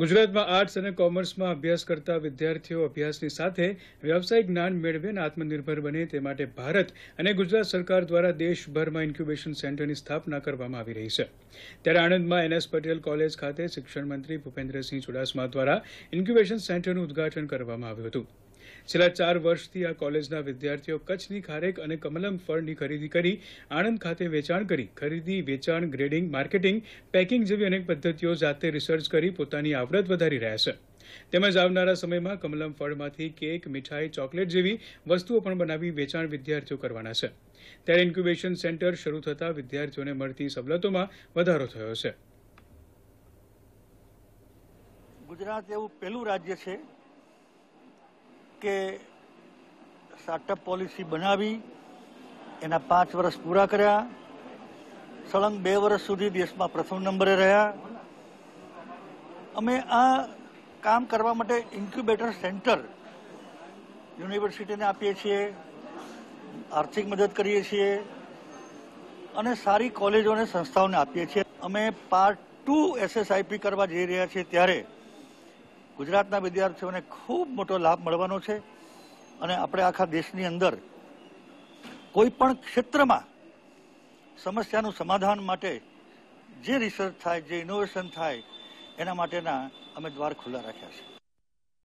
ગુજરાતમાં આર્ટ્સ અને કોમર્સમાં અભ્યાસ કરતા વિદ્યાર્થીઓ અભ્યાસની સાથે વ્યવસાયિક જ્ઞાન મેળવે અને આત્મનિર્ભર બને તે માટે ભારત અને ગુજરાત સરકાર દ્વારા દેશભરમાં ઇન્ક્યુબેશન સેન્ટરની સ્થાપના કરવામાં આવી રહી છે ત્યારે આણંદમાં એનએસ પટેલ કોલેજ ખાતે શિક્ષણમંત્રી ભૂપેન્દ્રસિંહ ચુડાસમા દ્વારા ઇન્ક્યુબેશન સેન્ટરનું ઉદઘાટન કરવામાં આવ્યું હતું છેલ્લા ચાર વર્ષથી આ કોલેજના વિદ્યાર્થીઓ કચ્છની ખારેક અને કમલમ ફળની ખરીદી કરી આણંદ ખાતે વેચાણ કરી ખરીદી વેચાણ ગ્રેડિંગ માર્કેટિંગ પેકિંગ જેવી અનેક પદ્ધતિઓ જાતે રિસર્ચ કરી પોતાની આવડત વધારી રહ્યા છે તેમજ આવનારા સમયમાં કમલમ ફળમાંથી કેક મીઠાઈ ચોકલેટ જેવી વસ્તુઓ પણ બનાવી વેચાણ વિદ્યાર્થીઓ કરવાના છે ત્યારે ઇન્ક્યુબેશન સેન્ટર શરૂ થતાં વિદ્યાર્થીઓને મળતી સવલતોમાં વધારો થયો છે ગુજરાત એવું પહેલું રાજ્ય છે કે સ્ટાર્ટઅપ પોલિસી બનાવી એના પાંચ વર્ષ પૂરા કર્યા સળંગ બે વર્ષ સુધી દેશમાં પ્રથમ નંબરે રહ્યા અમે આ કામ કરવા માટે ઇન્ક્યુબેટર સેન્ટર યુનિવર્સિટીને આપીએ છીએ આર્થિક મદદ કરીએ છીએ અને સારી કોલેજો અને સંસ્થાઓને આપીએ છીએ અમે પાર્ટ ટુ એસએસઆઈપી કરવા જઈ રહ્યા છીએ ત્યારે ગુજરાતના વિદ્યાર્થીઓને ખૂબ મોટો લાભ મળવાનો છે અને આપણે આખા દેશની અંદર કોઈ પણ ક્ષેત્રમાં સમસ્યાનું સમાધાન માટે જે રિસર્ચ થાય જે ઇનોવેશન થાય એના માટેના અમે દ્વાર ખુલ્લા રાખ્યા છે